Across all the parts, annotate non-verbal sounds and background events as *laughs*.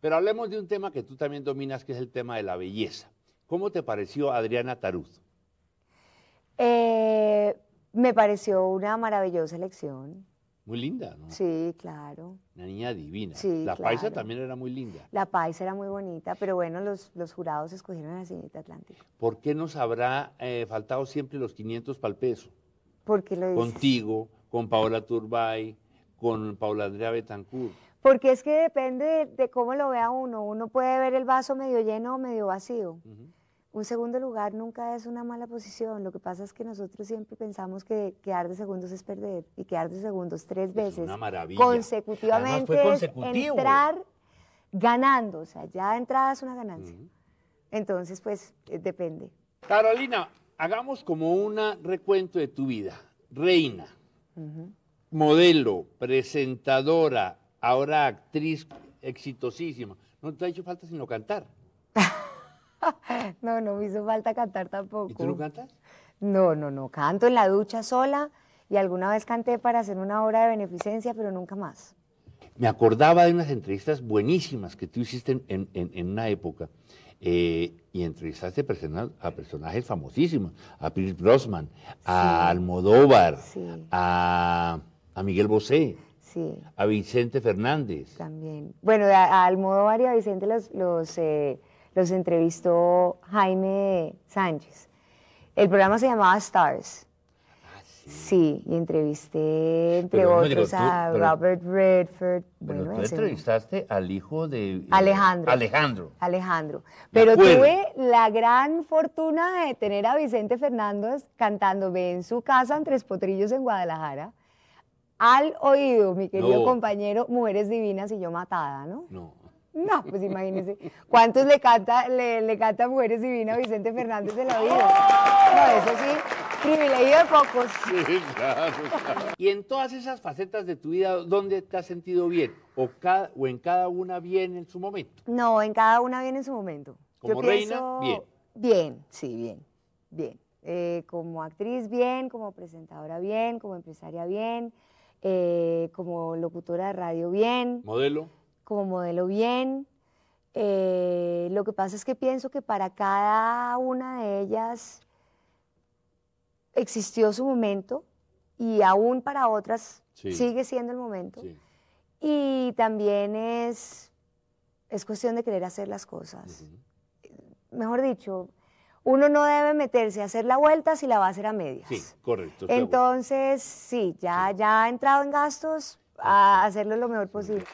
Pero hablemos de un tema que tú también dominas, que es el tema de la belleza. ¿Cómo te pareció Adriana Taruz? Eh, me pareció una maravillosa elección. Muy linda, ¿no? Sí, claro. Una niña divina. Sí, la paisa también era muy linda. La paisa era muy bonita, pero bueno, los, jurados escogieron a la señorita Atlántica. ¿Por qué nos habrá eh, faltado siempre los 500 para el peso? Porque lo Contigo, con Paola Turbay, con Paula Andrea Betancourt. Porque es que depende de, cómo lo vea uno. Uno puede ver el vaso medio lleno o medio vacío. Un segundo lugar nunca es una mala posición. Lo que pasa es que nosotros siempre pensamos que quedar de segundos es perder y quedar de segundos tres veces consecutivamente es entrar ganando. O sea, ya entrada es una ganancia. Entonces, pues eh, depende. Carolina, hagamos como un recuento de tu vida. Reina, modelo, presentadora, ahora actriz exitosísima. No te ha hecho falta sino cantar. *laughs* no, no me hizo falta cantar tampoco. ¿Y tú no cantas? No, no, no. Canto en la ducha sola y alguna vez canté para hacer una obra de beneficencia, pero nunca más. Me acordaba de unas entrevistas buenísimas que tú hiciste en, una época eh, y entrevistaste a personajes famosísimos, a Pierce Brosman, a Almodóvar, a, a Miguel Bosé. A Vicente Fernández. También. Bueno, al modo Almodóvar a Vicente los, eh, los, entrevistó Jaime Sánchez. El programa se llamaba Stars. Ah, sí. y entrevisté, entre otros, a Robert Redford. bueno, entrevistaste al hijo de... Eh, Alejandro. Alejandro. Alejandro. Pero tuve la gran fortuna de tener a Vicente Fernández cantando en su casa en Tres Potrillos en Guadalajara al oído, mi querido compañero, Mujeres Divinas y yo matada, ¿no? No. No, pues imagínese, ¿Cuántos le canta, le, canta Mujeres Divinas a Vicente Fernández de la vida? No, eso sí, privilegio de pocos. Sí, claro, Y en todas esas facetas de tu vida, ¿dónde te has sentido bien? ¿O, cada, o en cada una bien en su momento? No, en cada una bien en su momento. ¿Como reina? Bien. Bien, sí, bien, bien. Eh, como actriz, bien, como presentadora, bien, como empresaria, bien. Eh, como locutora de radio bien. Modelo. Como modelo bien. Eh, lo que pasa es que pienso que para cada una de ellas existió su momento y aún para otras sigue siendo el momento. Y también es, es cuestión de querer hacer las cosas. Mejor dicho, uno no debe meterse a hacer la vuelta si la va a hacer a medias. Sí, correcto. Entonces, sí, ya, ya ha entrado en gastos, a hacerlo lo mejor posible.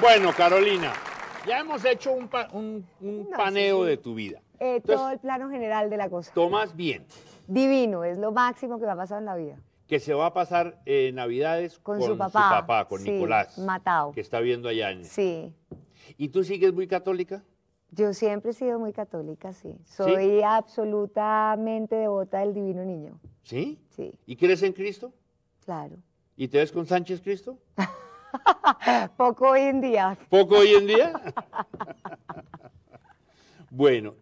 Bueno, Carolina, ya hemos hecho un, paneo de tu vida. Eh, todo el plano general de la cosa. Tomás, bien. Divino, es lo máximo que va a pasar en la vida. Que se va a pasar eh, Navidades con, su papá, con Nicolás. Matado. Que está viendo allá. En... Sí. ¿Y tú sigues muy católica? Yo siempre he sido muy católica, sí. Soy absolutamente devota del Divino Niño. ¿Sí? Sí. ¿Y crees en Cristo? Claro. ¿Y te ves con Sánchez Cristo? *laughs* Poco hoy en día. ¿Poco hoy en día? *laughs* bueno.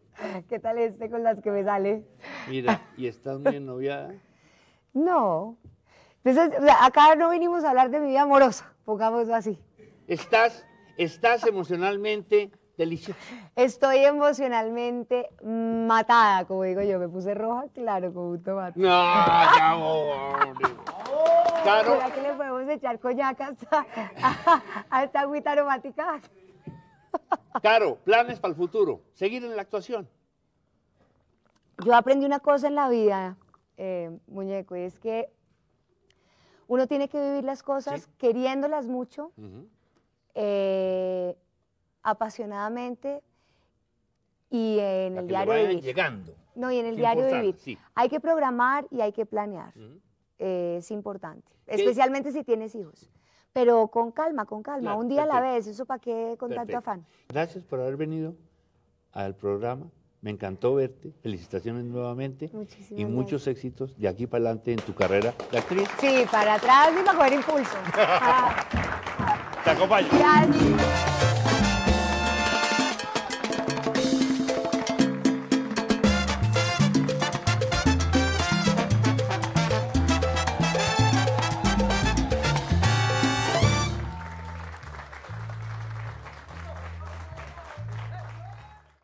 ¿Qué tal este con las que me sale? Mira, ¿y estás muy ennoviada? *laughs* No. Entonces, pues acá no vinimos a hablar de mi vida amorosa, pongámoslo así. ¿Estás, estás emocionalmente Delicia. Estoy emocionalmente matada, como digo yo. Me puse roja, claro, como un tomate. No, ya, *laughs* claro. ¿Será que le podemos echar coñacas a, esta agüita aromática? Claro, planes para el futuro. Seguir en la actuación. Yo aprendí una cosa en la vida, eh, muñeco, y es que uno tiene que vivir las cosas queriéndolas mucho apasionadamente y en el diario vivir. llegando. No, y en el diario vivir. Hay que programar y hay que planear. es importante, especialmente si tienes hijos. Pero con calma, con calma, un día a la vez, eso para qué con tanto afán. Gracias por haber venido al programa. Me encantó verte. Felicitaciones nuevamente. y muchos éxitos de aquí para adelante en tu carrera de actriz. Sí, para atrás y para coger impulso. *laughs* Ah, ah. Te acompaño.